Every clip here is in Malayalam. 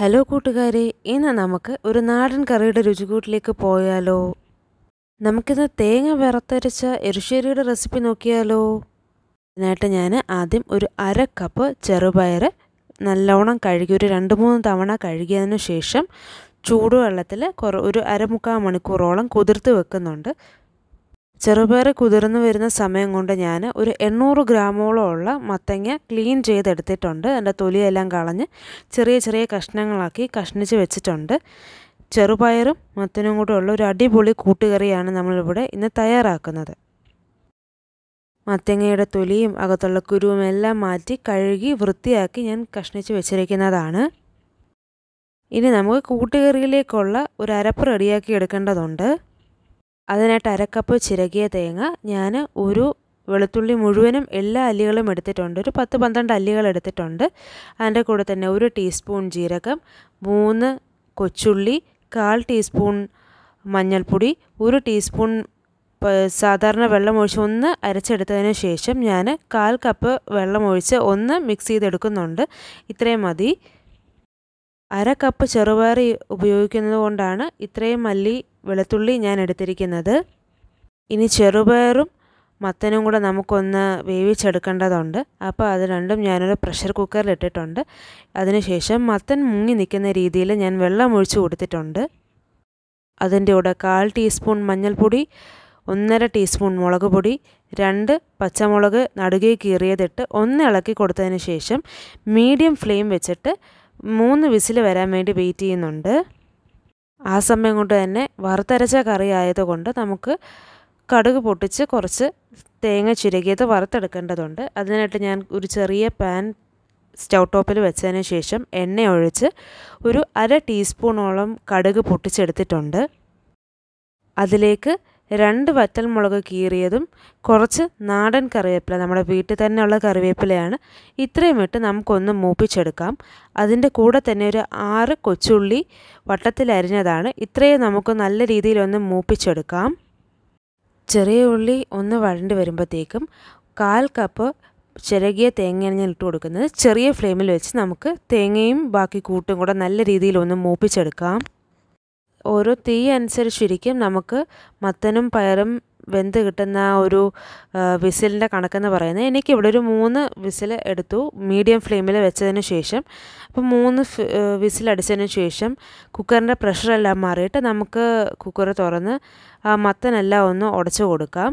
ഹലോ കൂട്ടുകാരെ ഇന്ന് നമുക്ക് ഒരു നാടൻ കറിയുടെ രുചികൂട്ടിലേക്ക് പോയാലോ നമുക്കിന്ന് തേങ്ങ വറുത്തരച്ച എരിശ്ശേരിയുടെ റെസിപ്പി നോക്കിയാലോ അതിനായിട്ട് ഞാൻ ആദ്യം ഒരു അര കപ്പ് ചെറുപയർ നല്ലോണം കഴുകി ഒരു രണ്ട് മൂന്ന് തവണ കഴുകിയതിനു ശേഷം ചൂടുവെള്ളത്തിൽ കുറ ഒരു അരമുക്കാൽ മണിക്കൂറോളം കുതിർത്ത് വെക്കുന്നുണ്ട് ചെറുപയർ കുതിർന്നു വരുന്ന സമയം കൊണ്ട് ഞാൻ ഒരു എണ്ണൂറ് ഗ്രാമോളം ഉള്ള മത്തങ്ങ ക്ലീൻ ചെയ്തെടുത്തിട്ടുണ്ട് എൻ്റെ തൊലിയെല്ലാം കളഞ്ഞ് ചെറിയ ചെറിയ കഷ്ണങ്ങളാക്കി കഷ്ണിച്ച് വെച്ചിട്ടുണ്ട് ചെറുപയറും മത്തനും കൂടെ ഉള്ള ഒരു അടിപൊളി കൂട്ടുകറിയാണ് നമ്മളിവിടെ ഇന്ന് തയ്യാറാക്കുന്നത് മത്തങ്ങയുടെ തൊലിയും അകത്തുള്ള കുരുവും എല്ലാം മാറ്റി കഴുകി വൃത്തിയാക്കി ഞാൻ കഷ്ണിച്ച് വെച്ചിരിക്കുന്നതാണ് ഇനി നമുക്ക് കൂട്ടുകറിയിലേക്കുള്ള ഒരു അരപ്പ് റെഡിയാക്കി എടുക്കേണ്ടതുണ്ട് അതിനായിട്ട് അരക്കപ്പ് ചിരകിയ തേങ്ങ ഞാൻ ഒരു വെളുത്തുള്ളി മുഴുവനും എല്ലാ അല്ലികളും എടുത്തിട്ടുണ്ട് ഒരു പത്ത് പന്ത്രണ്ട് അല്ലികൾ എടുത്തിട്ടുണ്ട് അതിൻ്റെ കൂടെ തന്നെ ഒരു ടീസ്പൂൺ ജീരകം മൂന്ന് കൊച്ചുള്ളി കാൽ ടീസ്പൂൺ മഞ്ഞൾപ്പൊടി ഒരു ടീസ്പൂൺ സാധാരണ വെള്ളമൊഴിച്ച് ഒന്ന് അരച്ചെടുത്തതിന് ശേഷം ഞാൻ കാൽ കപ്പ് വെള്ളമൊഴിച്ച് ഒന്ന് മിക്സ് ചെയ്തെടുക്കുന്നുണ്ട് ഇത്രയും മതി അര കപ്പ് ചെറുപയർ ഉപയോഗിക്കുന്നത് കൊണ്ടാണ് ഇത്രയും മല്ലി വെളുത്തുള്ളി ഞാൻ എടുത്തിരിക്കുന്നത് ഇനി ചെറുപയറും മത്തനും കൂടെ നമുക്കൊന്ന് വേവിച്ചെടുക്കേണ്ടതുണ്ട് അപ്പോൾ അത് രണ്ടും ഞാനൊരു പ്രഷർ കുക്കറിൽ ഇട്ടിട്ടുണ്ട് അതിനുശേഷം മത്തൻ മുങ്ങി നിൽക്കുന്ന രീതിയിൽ ഞാൻ വെള്ളം ഒഴിച്ച് കൊടുത്തിട്ടുണ്ട് അതിൻ്റെ കൂടെ കാൽ ടീസ്പൂൺ മഞ്ഞൾപ്പൊടി ഒന്നര ടീസ്പൂൺ മുളക് പൊടി രണ്ട് പച്ചമുളക് നടുകെ കീറിയതിട്ട് ഒന്ന് ഇളക്കി കൊടുത്തതിന് ശേഷം മീഡിയം ഫ്ലെയിം വെച്ചിട്ട് മൂന്ന് വിസിൽ വരാൻ വേണ്ടി വെയിറ്റ് ചെയ്യുന്നുണ്ട് ആ സമയം കൊണ്ട് തന്നെ വറുത്തരച്ച കറി ആയതുകൊണ്ട് നമുക്ക് കടുക് പൊട്ടിച്ച് കുറച്ച് തേങ്ങ ചുരുക്കിയത് വറുത്തെടുക്കേണ്ടതുണ്ട് അതിനായിട്ട് ഞാൻ ഒരു ചെറിയ പാൻ സ്റ്റൗ ടോപ്പിൽ വെച്ചതിന് ശേഷം എണ്ണ ഒഴിച്ച് ഒരു അര ടീസ്പൂണോളം കടുക് പൊട്ടിച്ചെടുത്തിട്ടുണ്ട് അതിലേക്ക് രണ്ട് വറ്റൽ മുളക് കീറിയതും കുറച്ച് നാടൻ കറിവേപ്പില നമ്മുടെ വീട്ടിൽ തന്നെയുള്ള കറിവേപ്പിലയാണ് ഇത്രയും ഇട്ട് നമുക്കൊന്ന് മൂപ്പിച്ചെടുക്കാം അതിൻ്റെ കൂടെ തന്നെ ഒരു ആറ് കൊച്ചുള്ളി വട്ടത്തിൽ അരിഞ്ഞതാണ് ഇത്രയും നമുക്ക് നല്ല രീതിയിലൊന്ന് മൂപ്പിച്ചെടുക്കാം ചെറിയ ഉള്ളി ഒന്ന് വഴണ്ടി വരുമ്പോഴത്തേക്കും കാൽ കപ്പ് ചിരകിയ തേങ്ങയാണ് ഇട്ട് കൊടുക്കുന്നത് ചെറിയ ഫ്ലെയിമിൽ വെച്ച് നമുക്ക് തേങ്ങയും ബാക്കി കൂട്ടും കൂടെ നല്ല രീതിയിൽ ഒന്ന് മൂപ്പിച്ചെടുക്കാം ഓരോ തീ അനുസരിച്ചിരിക്കും നമുക്ക് മത്തനും പയറും വെന്ത് കിട്ടുന്ന ഒരു വിസിലിൻ്റെ കണക്കെന്ന് പറയുന്നത് ഇവിടെ ഒരു മൂന്ന് വിസിൽ എടുത്തു മീഡിയം ഫ്ലെയിമിൽ വെച്ചതിന് ശേഷം അപ്പോൾ മൂന്ന് വിസിൽ അടിച്ചതിന് ശേഷം കുക്കറിൻ്റെ പ്രഷറെല്ലാം മാറിയിട്ട് നമുക്ക് കുക്കർ തുറന്ന് ആ മത്തനെല്ലാം ഒന്ന് ഉടച്ചു കൊടുക്കാം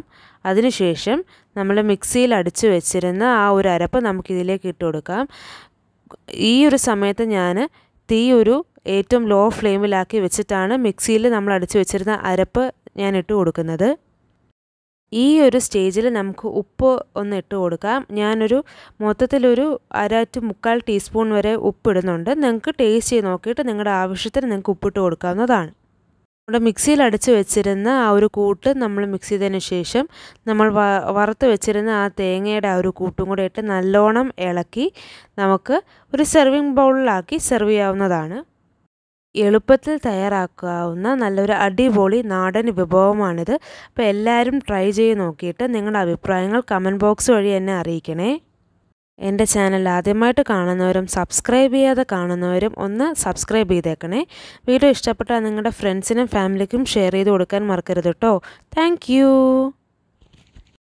അതിനുശേഷം നമ്മൾ മിക്സിയിൽ അടിച്ച് വെച്ചിരുന്ന ആ ഒരു അരപ്പ് നമുക്കിതിലേക്ക് ഇട്ട് കൊടുക്കാം ഈ ഒരു സമയത്ത് ഞാൻ തീ ഒരു ഏറ്റവും ലോ ഫ്ലെയിമിലാക്കി വെച്ചിട്ടാണ് മിക്സിയിൽ നമ്മൾ അടിച്ചു വെച്ചിരുന്ന അരപ്പ് ഞാൻ ഇട്ട് കൊടുക്കുന്നത് ഈ ഒരു സ്റ്റേജിൽ നമുക്ക് ഉപ്പ് ഒന്ന് ഇട്ട് കൊടുക്കാം ഞാനൊരു മൊത്തത്തിലൊരു അര ടു മുക്കാൽ ടീസ്പൂൺ വരെ ഉപ്പ് ഇടുന്നുണ്ട് നിങ്ങൾക്ക് ടേസ്റ്റ് ചെയ്ത് നോക്കിയിട്ട് നിങ്ങളുടെ ആവശ്യത്തിന് നിങ്ങൾക്ക് ഉപ്പിട്ട് കൊടുക്കാവുന്നതാണ് നമ്മുടെ മിക്സിയിൽ അടിച്ച് വെച്ചിരുന്ന ആ ഒരു കൂട്ട് നമ്മൾ മിക്സ് ചെയ്തതിന് ശേഷം നമ്മൾ വറുത്ത് വെച്ചിരുന്ന ആ തേങ്ങയുടെ ആ ഒരു കൂട്ടും കൂടെ ഇട്ട് നല്ലോണം ഇളക്കി നമുക്ക് ഒരു സെർവിങ് ബൗളിലാക്കി സെർവ് ചെയ്യാവുന്നതാണ് എളുപ്പത്തിൽ തയ്യാറാക്കാവുന്ന നല്ലൊരു അടിപൊളി നാടൻ വിഭവമാണിത് അപ്പോൾ എല്ലാവരും ട്രൈ ചെയ്ത് നോക്കിയിട്ട് നിങ്ങളുടെ അഭിപ്രായങ്ങൾ കമൻറ്റ് ബോക്സ് വഴി എന്നെ അറിയിക്കണേ എൻ്റെ ചാനൽ ആദ്യമായിട്ട് കാണുന്നവരും സബ്സ്ക്രൈബ് ചെയ്യാതെ കാണുന്നവരും ഒന്ന് സബ്സ്ക്രൈബ് ചെയ്തേക്കണേ വീഡിയോ ഇഷ്ടപ്പെട്ടാൽ നിങ്ങളുടെ ഫ്രണ്ട്സിനും ഫാമിലിക്കും ഷെയർ ചെയ്ത് കൊടുക്കാൻ മറക്കരുത് കേട്ടോ താങ്ക്